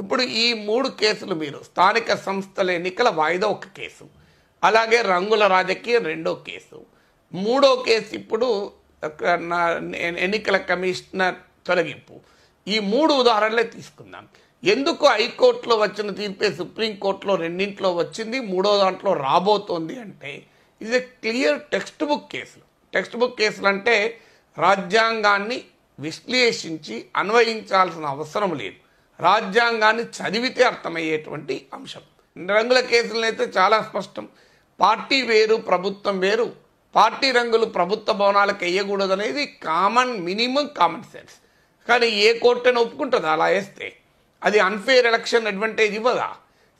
ఇప్పుడు ఈ మూడు కేసులు మీరు స్థానిక సంస్థల ఎన్నికల వాయిదా ఒక కేసు అలాగే రంగుల రాజకీయం రెండో కేసు మూడో కేసు ఇప్పుడు ఎన్నికల కమిషనర్ తొలగింపు ఈ మూడు ఉదాహరణలే తీసుకుందాం ఎందుకు హైకోర్టులో వచ్చిన తీర్పే సుప్రీంకోర్టులో రెండింట్లో వచ్చింది మూడో దాంట్లో రాబోతోంది అంటే ఇది క్లియర్ టెక్స్ట్ బుక్ కేసులు టెక్స్ట్ బుక్ కేసులు అంటే రాజ్యాంగాన్ని విశ్లేషించి అన్వయించాల్సిన అవసరం లేదు రాజ్యాంగాన్ని చదివితే అర్థమయ్యేటువంటి అంశం రంగుల అయితే చాలా స్పష్టం పార్టీ వేరు ప్రభుత్వం వేరు పార్టీ రంగులు ప్రభుత్వ భవనాలకు వేయకూడదు అనేది కామన్ మినిమం కామన్ సెన్స్ కానీ ఏ కోర్టు అని ఒప్పుకుంటుంది అలా వేస్తే అది అన్ఫేర్ ఎలక్షన్ అడ్వాంటేజ్ ఇవ్వదా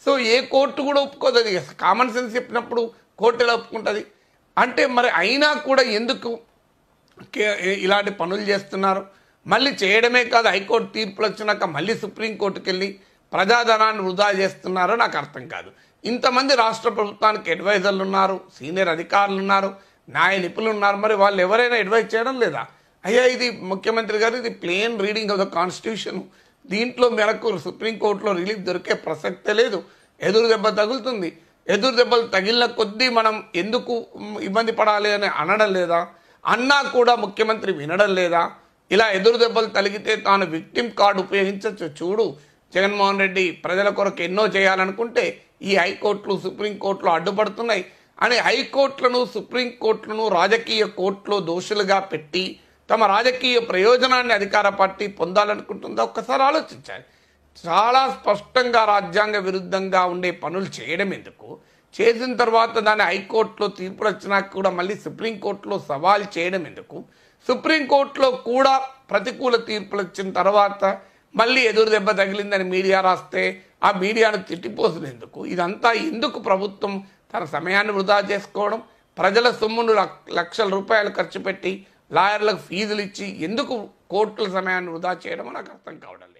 సో ఏ కోర్టు కూడా ఒప్పుకోదు అది కామన్ సెన్స్ చెప్పినప్పుడు కోర్టు ఎలా ఒప్పుకుంటుంది అంటే మరి అయినా కూడా ఎందుకు ఇలాంటి పనులు చేస్తున్నారు మళ్ళీ చేయడమే కాదు హైకోర్టు తీర్పులు వచ్చినాక మళ్ళీ సుప్రీంకోర్టుకి వెళ్ళి ప్రజాధనాన్ని వృధా చేస్తున్నారో నాకు అర్థం కాదు ఇంతమంది రాష్ట్ర ప్రభుత్వానికి అడ్వైజర్లు ఉన్నారు సీనియర్ అధికారులు ఉన్నారు న్యాయ నిపుణులు ఉన్నారు మరి వాళ్ళు ఎవరైనా అడ్వైజ్ చేయడం లేదా అయ్యా ఇది ముఖ్యమంత్రి గారు ఇది plain reading of the constitution దీంట్లో మేరకు సుప్రీంకోర్టులో రిలీఫ్ దొరికే ప్రసక్తే లేదు ఎదురు దెబ్బ తగులుతుంది ఎదురు దెబ్బలు తగిలిన కొద్దీ మనం ఎందుకు ఇబ్బంది పడాలి అని అనడం లేదా అన్నా కూడా ముఖ్యమంత్రి వినడం లేదా ఇలా ఎదురు దెబ్బలు తలిగితే తాను విక్టిమ్ కార్డు ఉపయోగించవచ్చు చూడు జగన్మోహన్ రెడ్డి ప్రజల కొరకు ఎన్నో చేయాలనుకుంటే ఈ హైకోర్టులు సుప్రీంకోర్టులు అడ్డుపడుతున్నాయి అని హైకోర్టులను సుప్రీంకోర్టులను రాజకీయ కోర్టులో దోషులుగా పెట్టి తమ రాజకీయ ప్రయోజనాన్ని అధికార పార్టీ పొందాలనుకుంటుందో ఒక్కసారి ఆలోచించాలి చాలా స్పష్టంగా రాజ్యాంగ విరుద్ధంగా ఉండే పనులు చేయడం ఎందుకు చేసిన తర్వాత దాన్ని హైకోర్టులో తీర్పు రచనకు కూడా మళ్ళీ సుప్రీంకోర్టులో సవాల్ చేయడం ఎందుకు సుప్రీంకోర్టులో కూడా ప్రతికూల తీర్పులు వచ్చిన తర్వాత మళ్ళీ ఎదురు దెబ్బ తగిలిందని మీడియా రాస్తే ఆ మీడియాను తిట్టిపోసినందుకు ఇదంతా ఎందుకు ప్రభుత్వం తన సమయాన్ని వృధా చేసుకోవడం ప్రజల సొమ్మును లక్షల రూపాయలు ఖర్చు పెట్టి లాయర్లకు ఫీజులు ఇచ్చి ఎందుకు కోర్టుల సమయాన్ని వృధా చేయడమో నాకు అర్థం కావడం లేదు